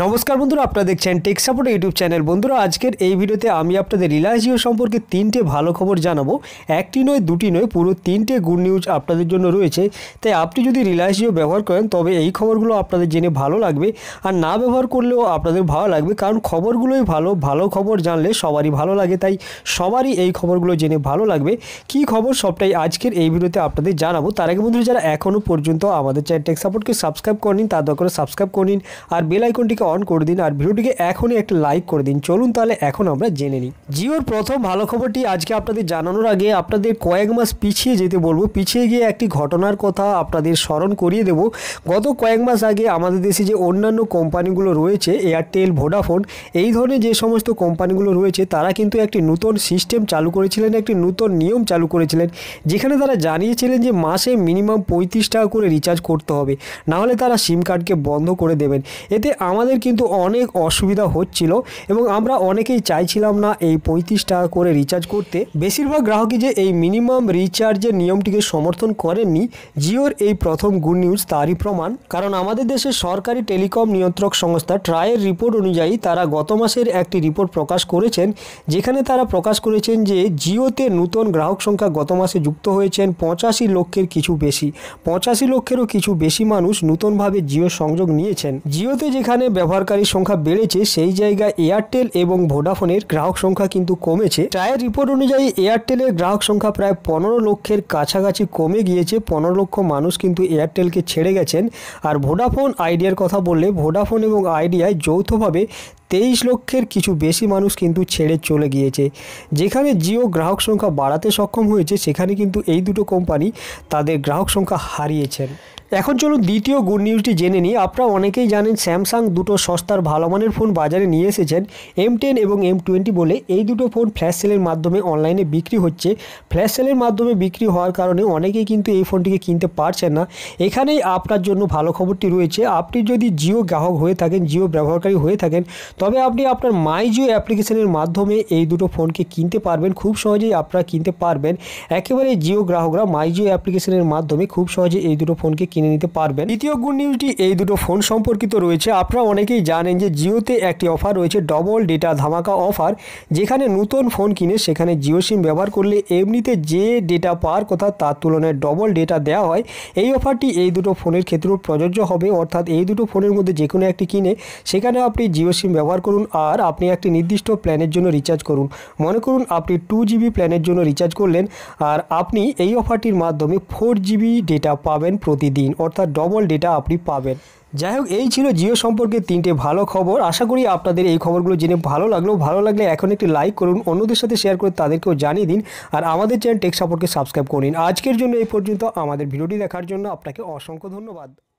নমস্কার বন্ধুরা আপনারা দেখছেন টেক সাপোর্ট ইউটিউব চ্যানেল বন্ধুরা আজকের এই ভিডিওতে আমি আপনাদের রিলায়েন্স জিও সম্পর্কে তিনটে ভালো খবর জানাবো একটি নয় দুটি নয় পুরো তিনটে গুড নিউজ আপনাদের জন্য রয়েছে তাই আপনি যদি রিলায়েন্স জিও ব্যবহার করেন তবে এই খবরগুলো আপনাদের জেনে ভালো লাগবে আর না ব্যবহার করলেও আপনাদের ভালো লাগবে কারণ খবরগুলোই ভালো ভালো খবর জানলে সবারই ভালো লাগে তাই সবারই এই খবরগুলো জেনে ভালো লাগবে কি খবর সবটাই আজকের এই ভিডিওতে আপনাদের জানাবো তার আগে বন্ধুরা যারা এখনও পর্যন্ত আমাদের চ্যানেল টেক সাপোর্টকে সাবস্ক্রাইব করেন তার দরকার সাবস্ক্রাইব করে নিন আর বেল নোটিফিকেশনটিকে অন করে দিন আর ভিডিওটিকে এখনই একটা লাইক করে দিন চলুন তাহলে এখন আমরা জেনে নিই জিওর প্রথম ভালো খবরটি আজকে আপনাদের জানানোর আগে আপনাদের কয়েক মাস পিছিয়ে যেতে বলবো পিছিয়ে গিয়ে একটি ঘটনার কথা আপনাদের স্মরণ করিয়ে দেব গত কয়েক মাস আগে আমাদের দেশে যে অন্যান্য কোম্পানিগুলো রয়েছে এয়ারটেল ভোডাফোন এই ধরনের যে সমস্ত কোম্পানিগুলো রয়েছে তারা কিন্তু একটি নতুন সিস্টেম চালু করেছিলেন একটি নতুন নিয়ম চালু করেছিলেন যেখানে তারা জানিয়েছিলেন যে মাসে মিনিমাম পঁয়ত্রিশ টাকা করে রিচার্জ করতে হবে নাহলে তারা সিম কার্ডকে বন্ধ করে দেবেন এতে আমাদের আমাদের কিন্তু অনেক অসুবিধা হচ্ছিল এবং আমরা অনেকেই চাইছিলাম না এই পঁয়ত্রিশ টাকা করে রিচার্জ করতে বেশিরভাগ গ্রাহকই যে এই মিনিমাম রিচার্জের নিয়মটিকে সমর্থন করেননি জিওর এই প্রথম গুড নিউজ তারই প্রমাণ কারণ আমাদের দেশের সরকারি টেলিকম নিয়ন্ত্রক সংস্থা ট্রায়ের রিপোর্ট অনুযায়ী তারা গত মাসের একটি রিপোর্ট প্রকাশ করেছেন যেখানে তারা প্রকাশ করেছেন যে জিওতে নতুন গ্রাহক সংখ্যা গত মাসে যুক্ত হয়েছেন পঁচাশি লক্ষের কিছু বেশি পঁচাশি লক্ষেরও কিছু বেশি মানুষ নতুনভাবে জিও সংযোগ নিয়েছেন জিওতে যেখানে ব্যবহারকারীর সংখ্যা বেড়েছে সেই জায়গায় এয়ারটেল এবং ভোডাফোনের গ্রাহক সংখ্যা কিন্তু কমেছে ট্রায়ের রিপোর্ট অনুযায়ী এয়ারটেলের গ্রাহক সংখ্যা প্রায় পনেরো লক্ষের কাছাকাছি কমে গিয়েছে পনেরো লক্ষ মানুষ কিন্তু এয়ারটেলকে ছেড়ে গেছেন আর ভোডাফোন আইডিয়ার কথা বললে ভোডাফোন এবং আইডিয়ায় যৌথভাবে তেইশ লক্ষের কিছু বেশি মানুষ কিন্তু ছেড়ে চলে গিয়েছে যেখানে জিও গ্রাহক সংখ্যা বাড়াতে সক্ষম হয়েছে সেখানে কিন্তু এই দুটো কোম্পানি তাদের গ্রাহক সংখ্যা হারিয়েছেন এখন চলুন দ্বিতীয় গুড নিউজটি জেনে নিই আপনারা অনেকেই জানেন স্যামসাং দুটো সস্তার ভালো মানের ফোন বাজারে নিয়ে এসেছেন এম টেন এবং এম টোয়েন্টি বলে এই দুটো ফোন ফ্ল্যাশ সেলের মাধ্যমে অনলাইনে বিক্রি হচ্ছে ফ্ল্যাশ সেলের মাধ্যমে বিক্রি হওয়ার কারণে অনেকেই কিন্তু এই ফোনটিকে কিনতে পারছেন না এখানেই আপনার জন্য ভালো খবরটি রয়েছে আপনি যদি জিও গ্রাহক হয়ে থাকেন জিও ব্যবহারকারী হয়ে থাকেন তবে আপনি আপনার মাই জিও অ্যাপ্লিকেশনের মাধ্যমে এই দুটো ফোনকে কিনতে পারবেন খুব সহজেই আপনারা কিনতে পারবেন একেবারে জিও গ্রাহকরা মাই জিও অ্যাপ্লিকেশনের মাধ্যমে খুব সহজে এই দুটো ফোনকে কিনতে কিনে নিতে পারবেন দ্বিতীয় গুড নিউজটি এই দুটো ফোন সম্পর্কিত রয়েছে আপনারা অনেকেই জানেন যে জিওতে একটি অফার রয়েছে ডবল ডেটা ধামাকা অফার যেখানে নতুন ফোন কিনে সেখানে জিও সিম ব্যবহার করলে এমনিতে যে ডেটা পাওয়ার কথা তার তুলনায় ডবল ডেটা দেওয়া হয় এই অফারটি এই দুটো ফোনের ক্ষেত্রেও প্রযোজ্য হবে অর্থাৎ এই দুটো ফোনের মধ্যে যে কোনো একটি কিনে সেখানে আপনি জিও সিম ব্যবহার করুন আর আপনি একটি নির্দিষ্ট প্ল্যানের জন্য রিচার্জ করুন মনে করুন আপনি টু জিবি প্ল্যানের জন্য রিচার্জ করলেন আর আপনি এই অফারটির মাধ্যমে ফোর জিবি ডেটা পাবেন প্রতিদিন অর্থাৎ ডবল ডেটা আপনি পাবেন যাই হোক এই ছিল জিও সম্পর্কে তিনটে ভালো খবর আশা করি আপনাদের এই খবরগুলো জেনে ভালো লাগলো ভালো লাগলে এখন একটি লাইক করুন অন্যদের সাথে শেয়ার করে তাদেরকেও জানিয়ে দিন আর আমাদের চ্যানেল টেক সাপোর্টকে সাবস্ক্রাইব করে নিন আজকের জন্য এই পর্যন্ত আমাদের ভিডিওটি দেখার জন্য আপনাকে অসংখ্য ধন্যবাদ